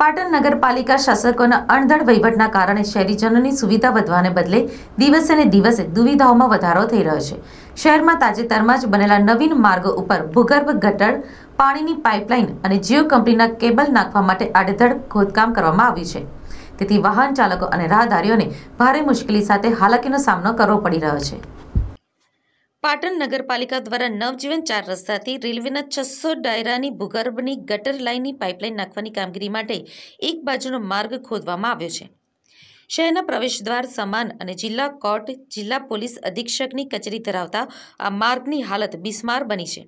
પાટણ નગરપાલિકા શાસકોના અણધડ વહીવટના કારણે શહેરીજનોની સુવિધા વધવાને બદલે દિવસે ને દિવસે દુવિધાઓમાં વધારો થઈ રહ્યો છે શહેરમાં તાજેતરમાં જ બનેલા નવીન માર્ગો ઉપર ભૂગર્ભ ગટર પાણીની પાઇપલાઇન અને જીઓ કંપનીના કેબલ નાખવા માટે આડેધડ ખોદકામ કરવામાં આવ્યું છે તેથી વાહન ચાલકો અને રાહદારીઓને ભારે મુશ્કેલી સાથે હાલાકીનો સામનો કરવો પડી રહ્યો છે પાટણ નગરપાલિકા દ્વારા નવજીવન ચાર રસ્તાથી રેલવેના છસો ડાયરાની ભૂગર્ભની ગટર લાઇનની પાઇપલાઇન નાખવાની કામગીરી માટે એક બાજુનો માર્ગ ખોદવામાં આવ્યો છે શહેરના પ્રવેશદ્વાર સમાન અને જિલ્લા કોર્ટ જિલ્લા પોલીસ અધિક્ષકની કચેરી ધરાવતા આ માર્ગની હાલત બિસ્માર બની છે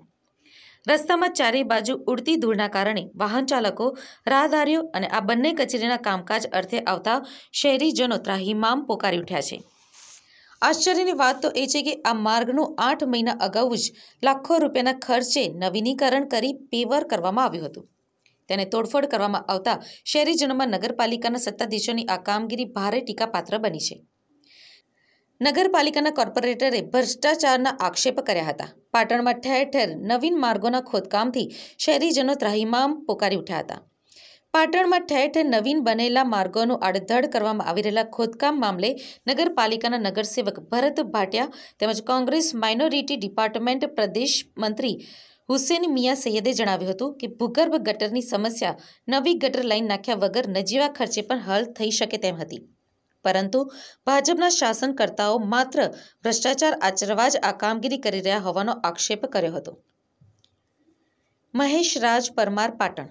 રસ્તામાં ચારેય બાજુ ઉડતી ધૂળના કારણે વાહન ચાલકો રાહદારીઓ અને આ બંને કચેરીના કામકાજ અર્થે આવતા શહેરીજનો ત્રાહીમામ પોકારી ઉઠ્યા છે આશ્ચર્યની વાત તો એ છે કે આ માર્ગનું આઠ મહિના અગાઉ જ લાખો રૂપિયાના ખર્ચે નવીનીકરણ કરી પેવર કરવામાં આવ્યું હતું તેને તોડફોડ કરવામાં આવતા શહેરીજનોમાં નગરપાલિકાના સત્તાધીશોની આ કામગીરી ભારે ટીકાપાત્ર બની છે નગરપાલિકાના કોર્પોરેટરે ભ્રષ્ટાચારના આક્ષેપ કર્યા હતા પાટણમાં ઠેર ઠેર નવીન માર્ગોના ખોદકામથી શહેરીજનો ત્રાહિમામ પોકારી ઉઠ્યા હતા પાટણમાં ઠેર ઠેર નવીન બનેલા માર્ગોનું આડધડ કરવામાં આવી રહેલા ખોદકામ મામલે નગરપાલિકાના નગરસેવક ભરત ભાટિયા તેમજ કોંગ્રેસ માઇનોરિટી ડિપાર્ટમેન્ટ પ્રદેશ મંત્રી હુસેન મિયા સૈયદે જણાવ્યું હતું કે ભૂગર્ભ ગટરની સમસ્યા નવી ગટર લાઇન નાખ્યા વગર નજીવા ખર્ચે પણ હલ થઈ શકે તેમ હતી પરંતુ ભાજપના શાસનકર્તાઓ માત્ર ભ્રષ્ટાચાર આચરવા જ આ કામગીરી કરી રહ્યા હોવાનો આક્ષેપ કર્યો હતો મહેશ રાજ પરમાર પાટણ